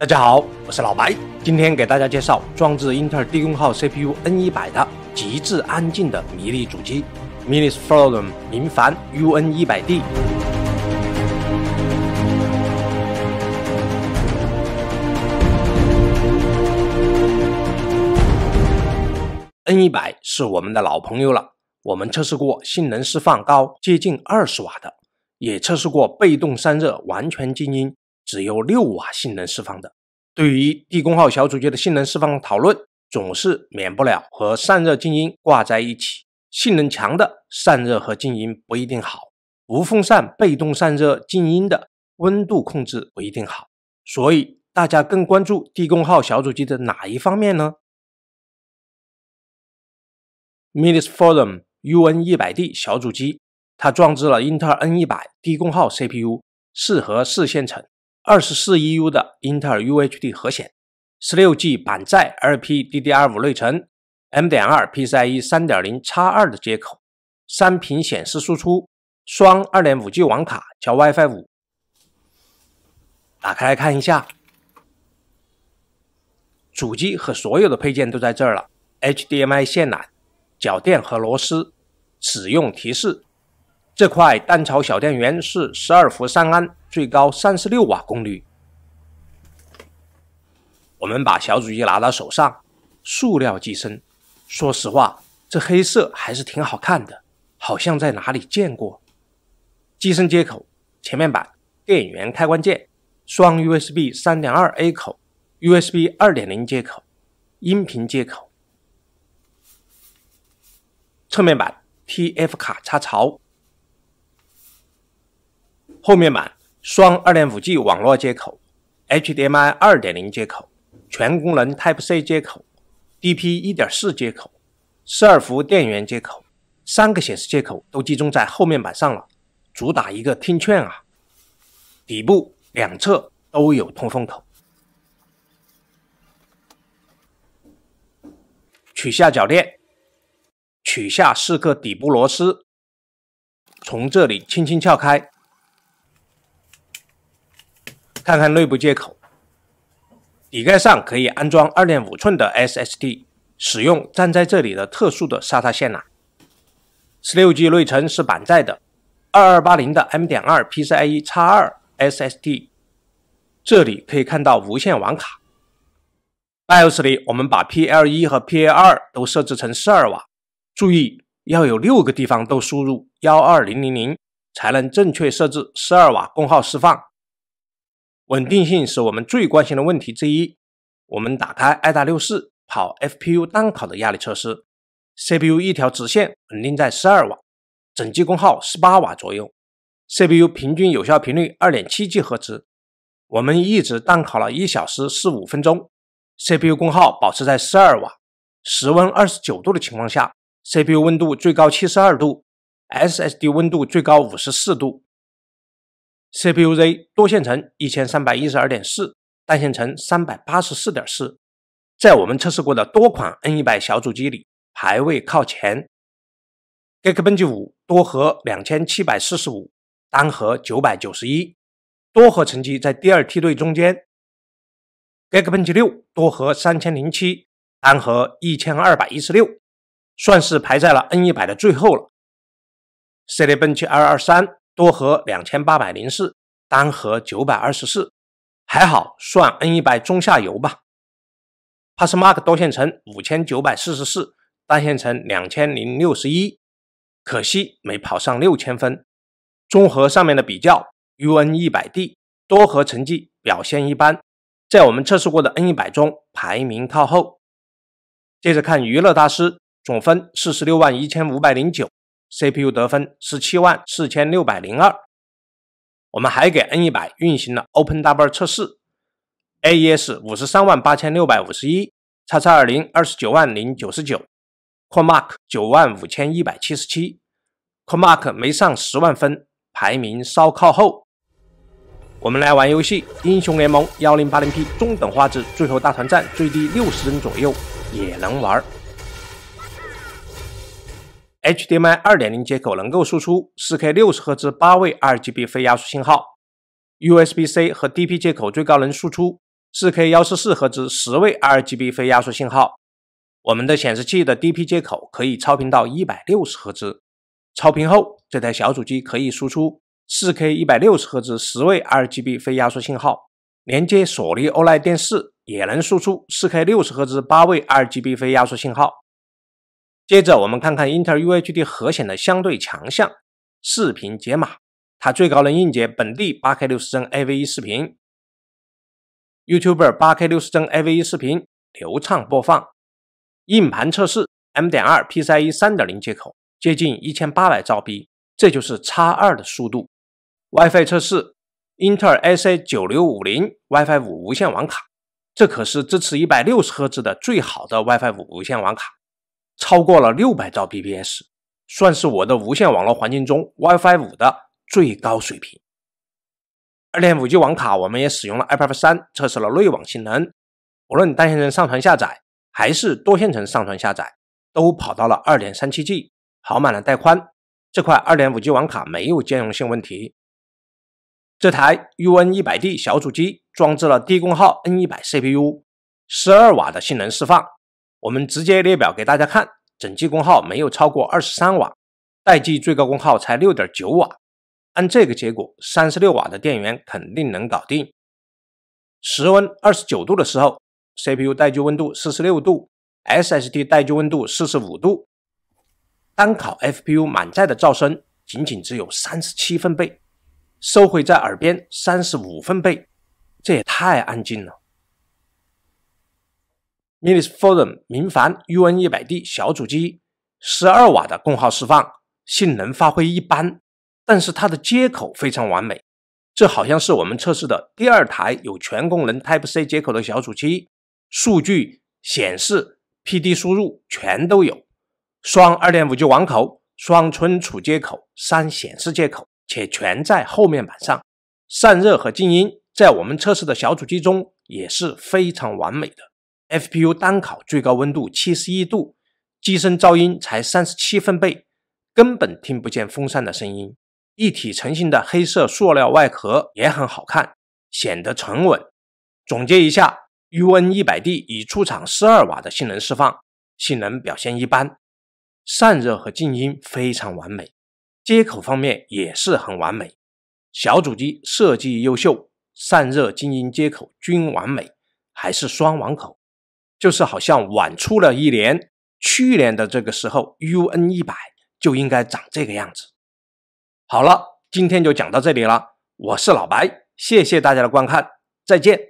大家好，我是老白，今天给大家介绍装置英特尔低功耗 CPU N 一百的极致安静的迷你主机，Minisforum 明凡 U N 一百 D。N 一百是我们的老朋友了，我们测试过性能释放高接近二十瓦的，也测试过被动散热完全静音。只有六瓦性能释放的。对于低功耗小主机的性能释放讨论，总是免不了和散热静音挂在一起。性能强的散热和静音不一定好，无风扇被动散热静音的温度控制不一定好。所以大家更关注低功耗小主机的哪一方面呢？Minisforum U N 一百 D 小主机，它装置了英特尔 N 一百低功耗 CPU，适核四线程。二十四 EU 的英特尔 UHD 核显，十六 G 板载 LPDDR 五内存，M. 点二 PCIe 三点零 x 二的接口，三屏显示输出，双二点五 G 网卡加 WiFi 五。打开来看一下，主机和所有的配件都在这儿了，HDMI 线缆、脚垫和螺丝，使用提示。这块单槽小电源是十二伏三安，最高三十六瓦功率。我们把小主机拿到手上，塑料机身，说实话，这黑色还是挺好看的，好像在哪里见过。机身接口：前面板、电源开关键、双 USB 三点二 A 口、USB 二点零接口、音频接口。侧面板 TF 卡插槽。后面板双二点五 G 网络接口、HDMI 二点零接口、全功能 Type-C 接口、DP 一点四接口、十二伏电源接口，三个显示接口都集中在后面板上了，主打一个听劝啊！底部两侧都有通风口。取下脚垫，取下四个底部螺丝，从这里轻轻撬开。看看内部接口，底盖上可以安装二点五寸的 SSD，使用站在这里的特殊的 SATA 线缆。十六 G 内存是板载的，二二八零的 M 点二 PCIe x 二 SSD。这里可以看到无线网卡。BIOS 里我们把 p l 1和 p a 2都设置成1二瓦。注意要有六个地方都输入幺二零零零，才能正确设置1二瓦功耗释放。稳定性是我们最关心的问题之一。我们打开爱7 6 4跑 FPU 单考的压力测试，CPU 一条直线稳定在十二瓦，整机功耗十八瓦左右。CPU 平均有效频率二点七 G 赫兹。我们一直单考了一小时四五分钟，CPU 功耗保持在十二瓦，室温二十九度的情况下，CPU 温度最高七十二度，SSD 温度最高五十四度。CPUZ 多线程一千三百一十二点四，单线程三百八十四点四，在我们测试过的多款 N 一百小主机里排位靠前。Geekbench 五多核两千七百四十五，单核九百九十一，多核成绩在第二梯队中间。Geekbench 六多核三千零七，单核一千二百一十六，算是排在了 N 一百的最后了。c d b e n c h 二二三。多核两千八百零四，单核九百二十四，还好算 N 一百中下游吧。PassMark 多线程五千九百四十四，单线程两千零六十一，可惜没跑上六千分。综合上面的比较，U N 一百 D 多核成绩表现一般，在我们测试过的 N 一百中排名靠后。接着看娱乐大师，总分四十六万一千五百零九。CPU 得分十七万四千六百零二，我们还给 N 一百运行了 OpenW 测试，AES 五十三万八千六百五十一，叉叉二零二十九万零九十九，CoreMark 九万五千一百七十七，CoreMark 没上十万分，排名稍靠后。我们来玩游戏《英雄联盟》，幺零八零 P 中等画质，最后大团战最低六十帧左右也能玩。HDMI 2.0接口能够输出 4K 六十赫兹八位 RGB 非压缩信号，USB-C 和 DP 接口最高能输出 4K 1 4四赫兹十位 RGB 非压缩信号。我们的显示器的 DP 接口可以超频到一百六十赫兹，超频后这台小主机可以输出 4K 一百六十赫兹十位 RGB 非压缩信号。连接索尼 OLED 电视也能输出 4K 六十赫兹八位 RGB 非压缩信号。接着我们看看英特尔 UHD 核显的相对强项——视频解码，它最高能硬解本地 8K60 帧 a v e 视频，YouTube r 8K60 帧 a v e 视频流畅播放。硬盘测试，M. 点二 PCIe 三点零接口接近一千八百兆 B，这就是 x 二的速度。WiFi 测试，英特尔 AC9650 WiFi 五无线网卡，这可是支持一百六十赫兹的最好的 WiFi 五无线网卡。超过了六百兆 bps，算是我的无线网络环境中 WiFi 五的最高水平。二点五 G 网卡，我们也使用了 i p a d 三测试了内网性能，无论单线程上传下载还是多线程上传下载，都跑到了二点三七 G，跑满了带宽。这块二点五 G 网卡没有兼容性问题。这台 UN 一百 D 小主机，装置了低功耗 N 一百 CPU，十二瓦的性能释放。我们直接列表给大家看，整机功耗没有超过二十三瓦，待机最高功耗才六点九瓦。按这个结果，三十六瓦的电源肯定能搞定。室温二十九度的时候，CPU 待机温度四十六度，SSD 待机温度四十五度。单烤 f p u 满载的噪声仅仅只有三十七分贝，收回在耳边三十五分贝，这也太安静了。Mini-Form m 矾 UN100D 小主机，十二瓦的功耗释放，性能发挥一般，但是它的接口非常完美。这好像是我们测试的第二台有全功能 Type-C 接口的小主机，数据显示 PD 输入全都有，双二点五 G 网口，双存储接口，三显示接口，且全在后面板上。散热和静音在我们测试的小主机中也是非常完美的。FPU 单烤最高温度七十一度，机身噪音才三十七分贝，根本听不见风扇的声音。一体成型的黑色塑料外壳也很好看，显得沉稳。总结一下，U N 一百 D 已出厂十二瓦的性能释放，性能表现一般，散热和静音非常完美，接口方面也是很完美。小主机设计优秀，散热、静音、接口均完美，还是双网口。就是好像晚出了一年，去年的这个时候，U N 一百就应该长这个样子。好了，今天就讲到这里了。我是老白，谢谢大家的观看，再见。